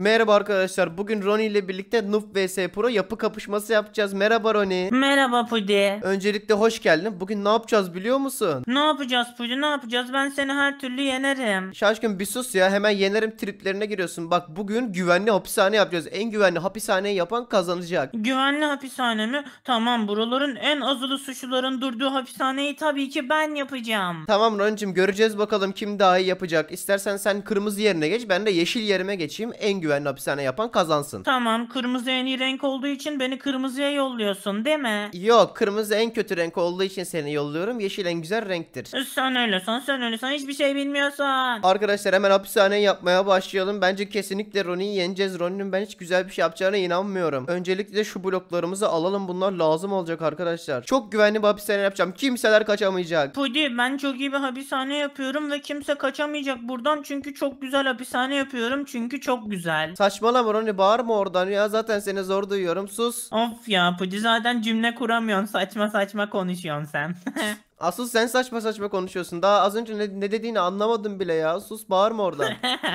Merhaba arkadaşlar. Bugün Ronnie ile birlikte Noob vs Pro yapı kapışması yapacağız. Merhaba Ronnie. Merhaba Pudi. Öncelikle hoş geldin. Bugün ne yapacağız biliyor musun? Ne yapacağız Pudi? Ne yapacağız? Ben seni her türlü yenerim. Şaşkın bir sus ya. Hemen yenerim triplerine giriyorsun. Bak bugün güvenli hapishane yapacağız. En güvenli hapishaneyi yapan kazanacak. Güvenli hapishane mi? Tamam buraların en azılı suçluların durduğu hapishaneyi tabii ki ben yapacağım. Tamam Roni'cim göreceğiz bakalım kim daha iyi yapacak. İstersen sen kırmızı yerine geç. Ben de yeşil yerime geçeyim. En güvenli hapishane yapan kazansın. Tamam kırmızı en iyi renk olduğu için beni kırmızıya yolluyorsun değil mi? Yok kırmızı en kötü renk olduğu için seni yolluyorum. Yeşil en güzel renktir. Sen öyle son sen öyle son hiçbir şey bilmiyorsun. Arkadaşlar hemen hapishane yapmaya başlayalım. Bence kesinlikle Ronnie'yi yeneceğiz. Ronnie'nin ben hiç güzel bir şey yapacağına inanmıyorum. Öncelikle şu bloklarımızı alalım. Bunlar lazım olacak arkadaşlar. Çok güvenli bir hapishane yapacağım. Kimseler kaçamayacak. Pudi ben çok iyi bir hapishane yapıyorum ve kimse kaçamayacak buradan. Çünkü çok güzel hapishane yapıyorum. Çünkü çok güzel güzel. Saçmalama Roni bağırma oradan ya zaten seni zor duyuyorum sus. Of ya Pucu zaten cümle kuramıyorsun saçma saçma konuşuyorsun sen. Asus sen saçma saçma konuşuyorsun. Daha az önce ne, ne dediğini anlamadım bile ya. Sus bağırma orada.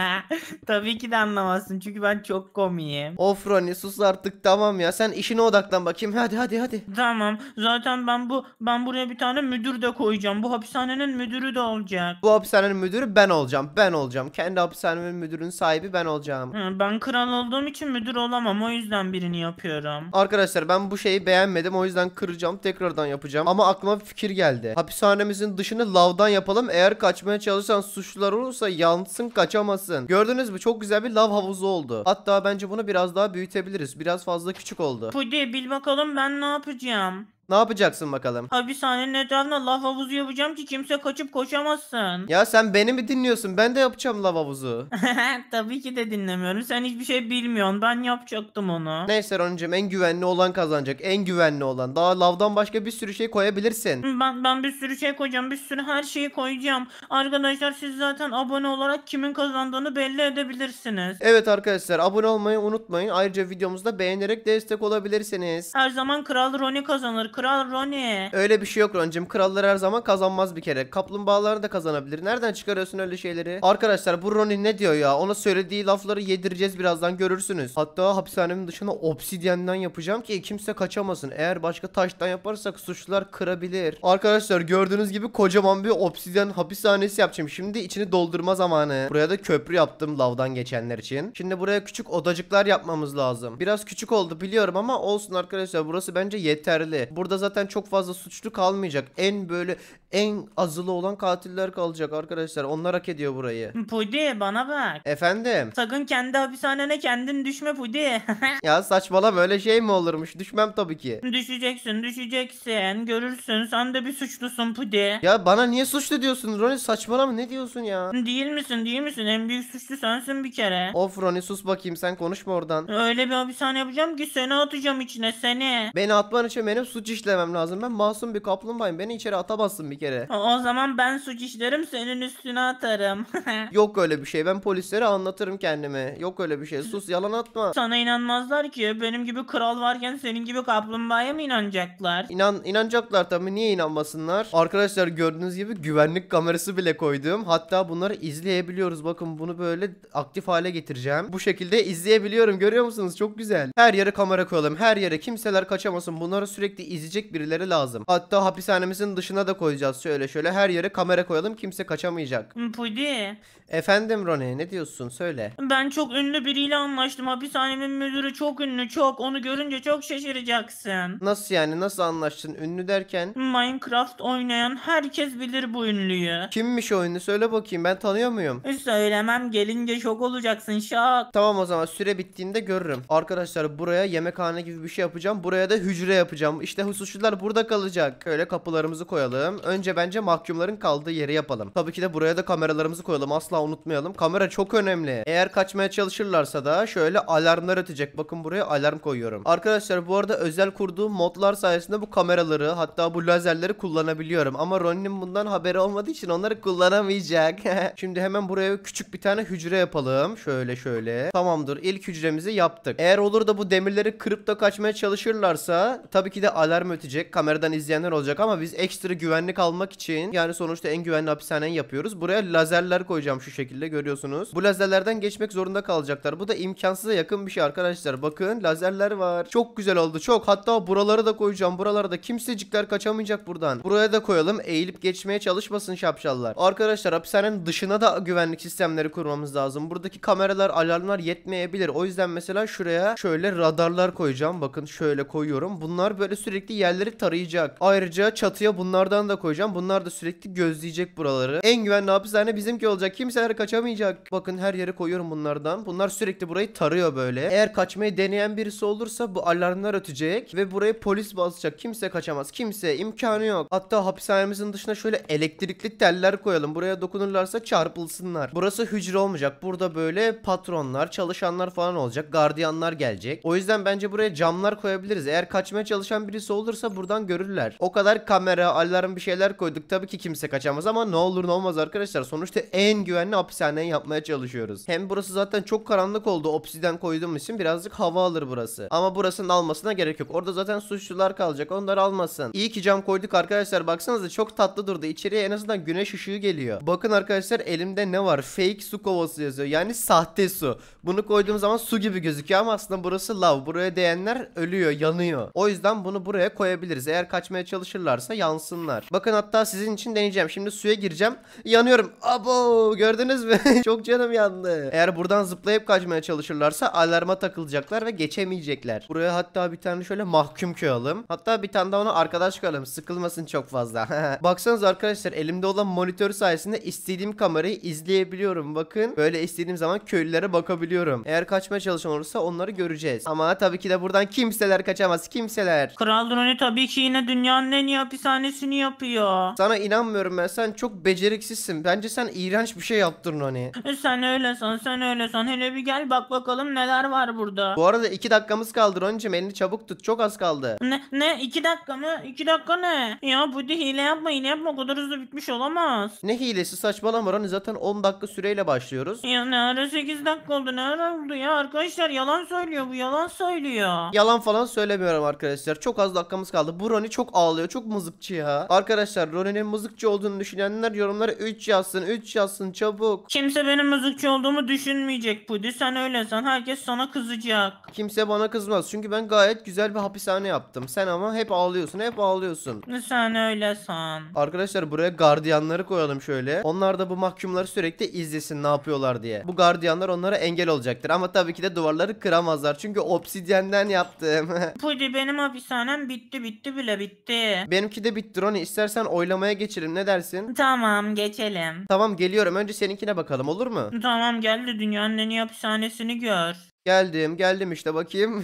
Tabii ki de anlamazsın çünkü ben çok komiyim. Of Roni sus artık tamam ya. Sen işine odaklan bakayım. Hadi hadi hadi. Tamam. Zaten ben bu ben buraya bir tane müdür de koyacağım. Bu hapishanenin müdürü de olacak. Bu hapishanenin müdürü ben olacağım. Ben olacağım. Kendi hapishanemin müdürün sahibi ben olacağım. Ben kral olduğum için müdür olamam. O yüzden birini yapıyorum. Arkadaşlar ben bu şeyi beğenmedim. O yüzden kıracağım. Tekrardan yapacağım. Ama aklıma bir fikir geldi dedi. Ee, hapishanemizin dışını lavdan yapalım. Eğer kaçmaya çalışan suçlular olursa yansın kaçamasın. Gördünüz mü? Çok güzel bir lav havuzu oldu. Hatta bence bunu biraz daha büyütebiliriz. Biraz fazla küçük oldu. Pudi bil bakalım ben ne yapacağım. Ne yapacaksın bakalım? Hapishanenin etrafına laf havuzu yapacağım ki kimse kaçıp koşamazsın. Ya sen beni mi dinliyorsun? Ben de yapacağım lavabuzu. havuzu. Tabii ki de dinlemiyorum. Sen hiçbir şey bilmiyorsun. Ben yapacaktım onu. Neyse Ronicim en güvenli olan kazanacak. En güvenli olan. Daha lavdan başka bir sürü şey koyabilirsin. Ben ben bir sürü şey koyacağım. Bir sürü her şeyi koyacağım. Arkadaşlar siz zaten abone olarak kimin kazandığını belli edebilirsiniz. Evet arkadaşlar abone olmayı unutmayın. Ayrıca videomuzda beğenerek destek olabilirsiniz. Her zaman Kral Roni kazanır kral Roni. Öyle bir şey yok Roncim. Krallar her zaman kazanmaz bir kere. Kaplumbağalar da kazanabilir. Nereden çıkarıyorsun öyle şeyleri? Arkadaşlar bu Roni ne diyor ya? Ona söylediği lafları yedireceğiz birazdan görürsünüz. Hatta hapishanemin dışına obsidyenden yapacağım ki kimse kaçamasın. Eğer başka taştan yaparsak suçlular kırabilir. Arkadaşlar gördüğünüz gibi kocaman bir obsidyen hapishanesi yapacağım. Şimdi içini doldurma zamanı. Buraya da köprü yaptım lavdan geçenler için. Şimdi buraya küçük odacıklar yapmamız lazım. Biraz küçük oldu biliyorum ama olsun arkadaşlar. Burası bence yeterli. Burada Burada zaten çok fazla suçlu kalmayacak. En böyle en azılı olan katiller kalacak arkadaşlar. Onlar hak ediyor burayı. Pudi bana bak. Efendim. Sakın kendi hapishanene kendin düşme Pudi. ya saçmalama böyle şey mi olurmuş? Düşmem tabii ki. Düşeceksin düşeceksin. Görürsün sen de bir suçlusun Pudi. Ya bana niye suçlu diyorsun Roni? Saçmalama ne diyorsun ya? Değil misin değil misin? En büyük suçlu sensin bir kere. Of Roni sus bakayım sen konuşma oradan. Öyle bir hapishane yapacağım ki seni atacağım içine seni. Beni atman için benim suç işlemem lazım. Ben masum bir kaplumbağayım. Beni içeri atamazsın bir kere. O, o zaman ben suç işlerim senin üstüne atarım. Yok öyle bir şey. Ben polislere anlatırım kendimi. Yok öyle bir şey. Sus yalan atma. Sana inanmazlar ki. Benim gibi kral varken senin gibi kaplumbağaya mı inanacaklar? İnan inanacaklar tabii. Niye inanmasınlar? Arkadaşlar gördüğünüz gibi güvenlik kamerası bile koydum. Hatta bunları izleyebiliyoruz. Bakın bunu böyle aktif hale getireceğim. Bu şekilde izleyebiliyorum. Görüyor musunuz? Çok güzel. Her yere kamera koyalım. Her yere kimseler kaçamasın. Bunları sürekli iz izleyecek birileri lazım. Hatta hapishanemizin dışına da koyacağız şöyle şöyle her yere kamera koyalım kimse kaçamayacak. Pudi. Efendim Rone ne diyorsun söyle. Ben çok ünlü biriyle anlaştım. Hapishanemin müdürü çok ünlü çok. Onu görünce çok şaşıracaksın. Nasıl yani nasıl anlaştın ünlü derken? Minecraft oynayan herkes bilir bu ünlüyü. Kimmiş o ünlü söyle bakayım ben tanıyor muyum? E, söylemem gelince şok olacaksın şok. Tamam o zaman süre bittiğinde görürüm. Arkadaşlar buraya yemekhane gibi bir şey yapacağım. Buraya da hücre yapacağım. İşte Mahkum suçlular burada kalacak. Öyle kapılarımızı koyalım. Önce bence mahkumların kaldığı yeri yapalım. Tabii ki de buraya da kameralarımızı koyalım. Asla unutmayalım. Kamera çok önemli. Eğer kaçmaya çalışırlarsa da şöyle alarmlar ötecek. Bakın buraya alarm koyuyorum. Arkadaşlar bu arada özel kurduğum modlar sayesinde bu kameraları hatta bu lazerleri kullanabiliyorum. Ama Ronnie'nin bundan haberi olmadığı için onları kullanamayacak. Şimdi hemen buraya küçük bir tane hücre yapalım. Şöyle şöyle. Tamamdır. İlk hücremizi yaptık. Eğer olur da bu demirleri kırıp da kaçmaya çalışırlarsa tabii ki de alarm haber mi ötecek? Kameradan izleyenler olacak ama biz ekstra güvenlik almak için yani sonuçta en güvenli hapishaneyi yapıyoruz. Buraya lazerler koyacağım şu şekilde görüyorsunuz. Bu lazerlerden geçmek zorunda kalacaklar. Bu da imkansıza yakın bir şey arkadaşlar. Bakın lazerler var. Çok güzel oldu çok. Hatta buraları da koyacağım. Buralarda kimsecikler kaçamayacak buradan. Buraya da koyalım. Eğilip geçmeye çalışmasın şapşallar. Arkadaşlar hapishanenin dışına da güvenlik sistemleri kurmamız lazım. Buradaki kameralar alarmlar yetmeyebilir. O yüzden mesela şuraya şöyle radarlar koyacağım. Bakın şöyle koyuyorum. Bunlar böyle sürekli sürekli yerleri tarayacak. Ayrıca çatıya bunlardan da koyacağım. Bunlar da sürekli gözleyecek buraları. En güvenli hapishane bizimki olacak. Kimseler kaçamayacak. Bakın her yere koyuyorum bunlardan. Bunlar sürekli burayı tarıyor böyle. Eğer kaçmayı deneyen birisi olursa bu alarmlar ötecek ve burayı polis basacak. Kimse kaçamaz. Kimse imkanı yok. Hatta hapishanemizin dışına şöyle elektrikli teller koyalım. Buraya dokunurlarsa çarpılsınlar. Burası hücre olmayacak. Burada böyle patronlar, çalışanlar falan olacak. Gardiyanlar gelecek. O yüzden bence buraya camlar koyabiliriz. Eğer kaçmaya çalışan birisi olur olursa buradan görürler. O kadar kamera, alarm bir şeyler koyduk. Tabii ki kimse kaçamaz ama ne olur ne olmaz arkadaşlar. Sonuçta en güvenli hapishaneyi yapmaya çalışıyoruz. Hem burası zaten çok karanlık oldu. Obsiden koyduğum için birazcık hava alır burası. Ama burasının almasına gerek yok. Orada zaten suçlular kalacak. onlar almasın. İyi ki cam koyduk arkadaşlar. Baksanıza çok tatlı durdu. İçeriye en azından güneş ışığı geliyor. Bakın arkadaşlar elimde ne var? Fake su kovası yazıyor. Yani sahte su. Bunu koyduğum zaman su gibi gözüküyor ama aslında burası lav. Buraya değenler ölüyor, yanıyor. O yüzden bunu buraya koyabiliriz. Eğer kaçmaya çalışırlarsa yansınlar. Bakın hatta sizin için deneyeceğim. Şimdi suya gireceğim. Yanıyorum. Abo gördünüz mü? Çok canım yandı. Eğer buradan zıplayıp kaçmaya çalışırlarsa alarma takılacaklar ve geçemeyecekler. Buraya hatta bir tane şöyle mahkum koyalım. Hatta bir tane de ona arkadaş koyalım. Sıkılmasın çok fazla. Baksanız arkadaşlar elimde olan monitör sayesinde istediğim kamerayı izleyebiliyorum. Bakın böyle istediğim zaman köylülere bakabiliyorum. Eğer kaçmaya çalışan olursa onları göreceğiz. Ama tabii ki de buradan kimseler kaçamaz. Kimseler. Kral Noni hani tabii ki yine dünyanın en iyi hapishanesini yapıyor. Sana inanmıyorum ben. Sen çok beceriksizsin. Bence sen iğrenç bir şey yaptın Noni. Hani. E, sen öyle san, sen öyle san. Hele bir gel bak bakalım neler var burada. Bu arada iki dakikamız kaldı Roni'cim. Elini çabuk tut. Çok az kaldı. Ne, ne? iki dakika mı? İki dakika ne? Ya bu Budi hile yapma hile yapma. O kadar hızlı bitmiş olamaz. Ne hilesi saçmalama Roni. Zaten 10 dakika süreyle başlıyoruz. Ya ne ara 8 dakika oldu ne ara oldu ya. Arkadaşlar yalan söylüyor bu yalan söylüyor. Yalan falan söylemiyorum arkadaşlar. Çok az dakikamız kaldı. Bu Roni çok ağlıyor. Çok mızıkçı ya. Arkadaşlar Roni'nin mızıkçı olduğunu düşünenler yorumlara 3 yazsın. 3 yazsın çabuk. Kimse benim mızıkçı olduğumu düşünmeyecek Pudi. Sen öyle san. Herkes sana kızacak. Kimse bana kızmaz. Çünkü ben gayet güzel bir hapishane yaptım. Sen ama hep ağlıyorsun. Hep ağlıyorsun. Sen öyle san. Arkadaşlar buraya gardiyanları koyalım şöyle. Onlar da bu mahkumları sürekli izlesin ne yapıyorlar diye. Bu gardiyanlar onlara engel olacaktır. Ama tabii ki de duvarları kıramazlar. Çünkü obsidyenden yaptım. Pudi benim hapishanem bitti bitti bile bitti. Benimki de bitti Roni. İstersen oylamaya geçelim ne dersin? Tamam geçelim. Tamam geliyorum. Önce seninkine bakalım olur mu? Tamam gel de dünyanın en iyi hapishanesini gör. Geldim geldim işte bakayım.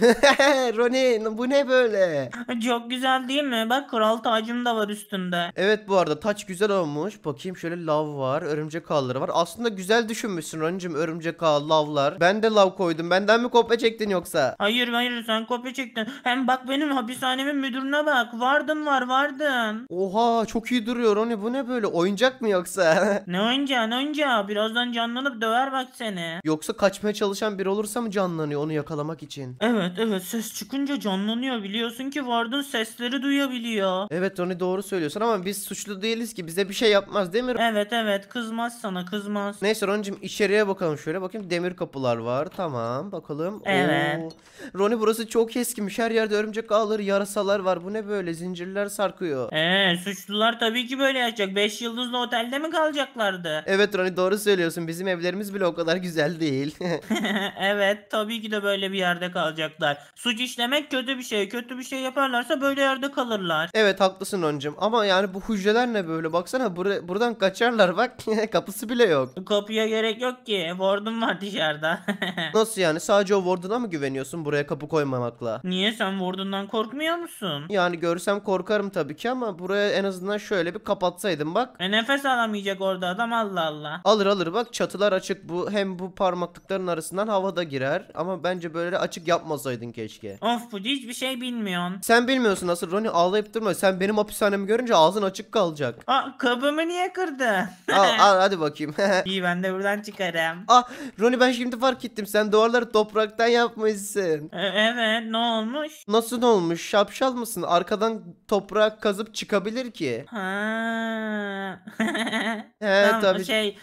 Ronin bu ne böyle? Çok güzel değil mi? Bak kral tacım da var üstünde. Evet bu arada taç güzel olmuş. Bakayım şöyle lav var. Örümcek ağları var. Aslında güzel düşünmüşsün Ronin'cim örümcek ağ lavlar. Ben de lav koydum. Benden mi kopya çektin yoksa? Hayır hayır sen kopya çektin. Hem bak benim hapishanemin müdürüne bak. Vardın var vardın. Oha çok iyi duruyor Ronin bu ne böyle? Oyuncak mı yoksa? ne oyuncağı ne oyuncağı? Birazdan canlanıp döver bak seni. Yoksa kaçmaya çalışan biri olursa mı can canlanıyor onu yakalamak için. Evet evet ses çıkınca canlanıyor biliyorsun ki Vard'ın sesleri duyabiliyor. Evet Roni doğru söylüyorsun ama biz suçlu değiliz ki bize bir şey yapmaz değil mi? Evet evet kızmaz sana kızmaz. Neyse Roni'cim içeriye bakalım şöyle bakayım demir kapılar var tamam bakalım. Evet. Oo. Roni burası çok eskimiş her yerde örümcek ağları yarasalar var bu ne böyle zincirler sarkıyor. Eee suçlular tabii ki böyle yapacak 5 yıldızlı otelde mi kalacaklardı? Evet Roni doğru söylüyorsun bizim evlerimiz bile o kadar güzel değil. evet tabii ki de böyle bir yerde kalacaklar. Suç işlemek kötü bir şey. Kötü bir şey yaparlarsa böyle yerde kalırlar. Evet haklısın öncüm. ama yani bu hücreler ne böyle baksana bur buradan kaçarlar bak kapısı bile yok. Kapıya gerek yok ki. Ward'um var dışarıda. Nasıl yani sadece o Ward'una mı güveniyorsun buraya kapı koymamakla? Niye sen Ward'undan korkmuyor musun? Yani görsem korkarım tabii ki ama buraya en azından şöyle bir kapatsaydım bak. E nefes alamayacak orada adam Allah Allah. Alır alır bak çatılar açık bu hem bu parmaklıkların arasından havada girer ama bence böyle açık yapmasaydın keşke. Of bu hiçbir şey bilmiyorsun. Sen bilmiyorsun nasıl Ronnie ağlayıp durma. Sen benim hapishanemi görünce ağzın açık kalacak. Aa kabımı niye kırdı? al al hadi bakayım. İyi ben de buradan çıkarım. Ah Ronnie ben şimdi fark ettim. Sen duvarları topraktan yapmışsın. E, evet ne olmuş? Nasıl olmuş? Şapşal mısın? Arkadan toprak kazıp çıkabilir ki. Ha. He, tamam, tabii. şey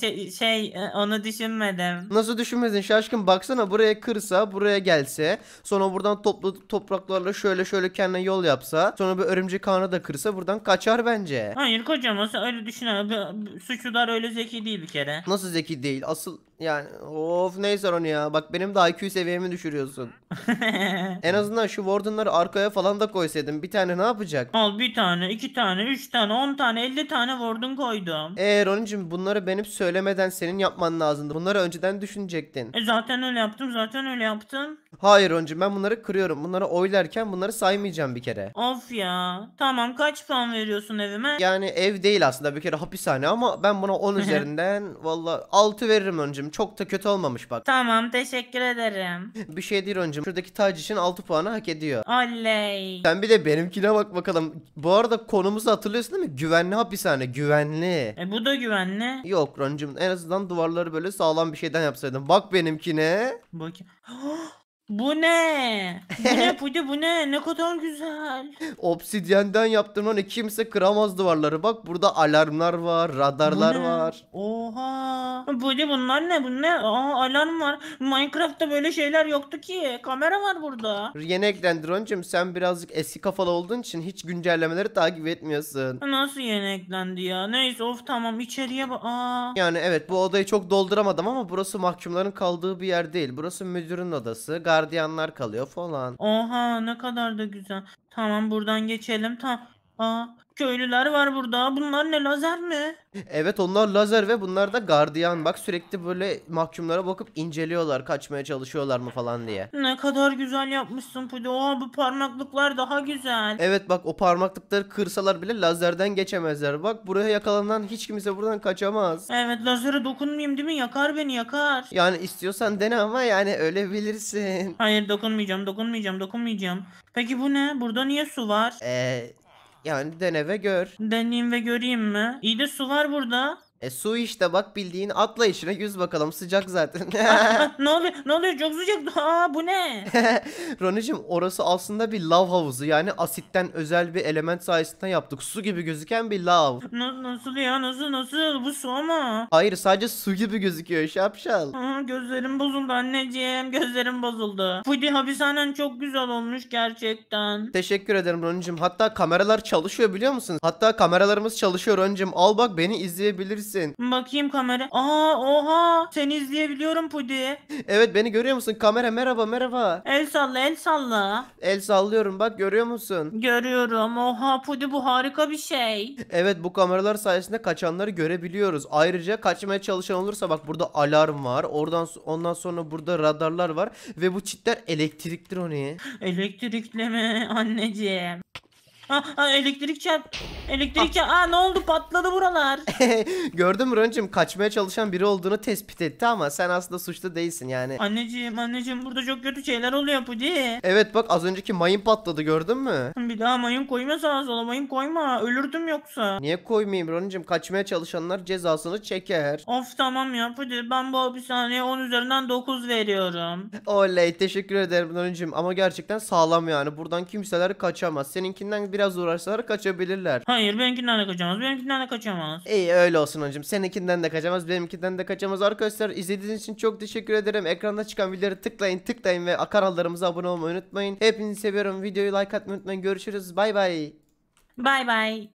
şey, şey e, onu düşünmedim. Nasıl düşünmedin şaşkın baksana buraya kırsa buraya gelse sonra buradan toplu topraklarla şöyle şöyle kendine yol yapsa sonra bir örümcek ağını da kırsa buradan kaçar bence. Hayır kocaman. öyle düşünemem. Suçlular öyle zeki değil bir kere. Nasıl zeki değil asıl yani of neyse onu ya. Bak benim de IQ seviyemi düşürüyorsun. en azından şu Warden'ları arkaya falan da koysaydım. Bir tane ne yapacak? Al bir tane, iki tane, üç tane, on tane, elli tane Warden koydum. Eee Ronin'cim bunları benim söylemeden senin yapman lazımdı. Bunları önceden düşünecektin. E zaten öyle yaptım, zaten öyle yaptım. Hayır Ronin'cim ben bunları kırıyorum. Bunları oylarken bunları saymayacağım bir kere. Of ya. Tamam kaç puan veriyorsun evime? Yani ev değil aslında bir kere hapishane ama ben buna on üzerinden valla altı veririm Ronin'cim. Roncum. Çok da kötü olmamış bak. Tamam teşekkür ederim. Bir şey değil Roncum. Şuradaki tac için 6 puanı hak ediyor. Oley. Sen bir de benimkine bak bakalım. Bu arada konumuzu hatırlıyorsun değil mi? Güvenli hapishane. Güvenli. E bu da güvenli. Yok Roncum. En azından duvarları böyle sağlam bir şeyden yapsaydın. Bak benimkine. Bak. Bu ne? Bu ne bu ne? Ne kadar güzel. Obsidyenden yaptım hani kimse kıramaz duvarları. Bak burada alarmlar var, radarlar var. Oha. Bu Pudi bunlar ne? Bu ne? Aa alarm var. Minecraft'ta böyle şeyler yoktu ki. Kamera var burada. Yeni eklendi Ron'cum sen birazcık eski kafalı olduğun için hiç güncellemeleri takip etmiyorsun. Nasıl yeni eklendi ya? Neyse of tamam içeriye bak. Yani evet bu odayı çok dolduramadım ama burası mahkumların kaldığı bir yer değil. Burası müdürün odası. Gayet gardiyanlar kalıyor falan. Oha ne kadar da güzel. Tamam buradan geçelim. Tamam. Aa, köylüler var burada. Bunlar ne lazer mi? Evet onlar lazer ve bunlar da gardiyan. Bak sürekli böyle mahkumlara bakıp inceliyorlar. Kaçmaya çalışıyorlar mı falan diye. Ne kadar güzel yapmışsın Pudi. Oha bu parmaklıklar daha güzel. Evet bak o parmaklıkları kırsalar bile lazerden geçemezler. Bak buraya yakalanan hiç kimse buradan kaçamaz. Evet lazere dokunmayayım değil mi? Yakar beni yakar. Yani istiyorsan dene ama yani öyle bilirsin. Hayır dokunmayacağım dokunmayacağım dokunmayacağım. Peki bu ne? Burada niye su var? Eee yani dene ve gör. Deneyim ve göreyim mi? İyi de su var burada. E su işte bak bildiğin atla içine yüz bakalım sıcak zaten. ne oluyor? Ne oluyor? Çok sıcak. Aa bu ne? Ronicim orası aslında bir lav havuzu. Yani asitten özel bir element sayesinde yaptık. Su gibi gözüken bir lav. Na- nasıl ya? Nasıl nasıl? Bu su ama. Hayır sadece su gibi gözüküyor şapşal. Aa, gözlerim bozuldu anneciğim. Gözlerim bozuldu. Pudi hapishanen çok güzel olmuş gerçekten. Teşekkür ederim Ronicim. Hatta kameralar çalışıyor biliyor musun? Hatta kameralarımız çalışıyor Ronicim. Al bak beni izleyebilirsin izleyebilirsin. Bakayım kamera. Aa oha seni izleyebiliyorum Pudi. Evet beni görüyor musun? Kamera merhaba merhaba. El salla el salla. El sallıyorum bak görüyor musun? Görüyorum. Oha Pudi bu harika bir şey. Evet bu kameralar sayesinde kaçanları görebiliyoruz. Ayrıca kaçmaya çalışan olursa bak burada alarm var. Oradan ondan sonra burada radarlar var ve bu çitler elektriktir Oni. Elektrikli mi anneciğim? Aa, aa, elektrik çarp. Elektrik ah. çarp. Aa ne oldu patladı buralar. Gördün mü Roncum kaçmaya çalışan biri olduğunu tespit etti ama sen aslında suçlu değilsin yani. Anneciğim anneciğim burada çok kötü şeyler oluyor bu değil? Evet bak az önceki mayın patladı gördün mü? Bir daha mayın koyma sağa sola mayın koyma ölürdüm yoksa. Niye koymayayım Roncim kaçmaya çalışanlar cezasını çeker. Of tamam ya Pudi ben bu bir saniye 10 üzerinden 9 veriyorum. Oley teşekkür ederim Roncim ama gerçekten sağlam yani buradan kimseler kaçamaz. Seninkinden biraz uğraşsalar kaçabilirler. Hayır benimkinden de kaçamaz. Benimkinden de kaçamaz. İyi öyle olsun hocam. Seninkinden de kaçamaz. Benimkinden de kaçamaz. Arkadaşlar izlediğiniz için çok teşekkür ederim. Ekranda çıkan videoları tıklayın tıklayın ve kanallarımıza abone olmayı unutmayın. Hepinizi seviyorum. Videoyu like atmayı unutmayın. Görüşürüz. Bay bay. Bay bay.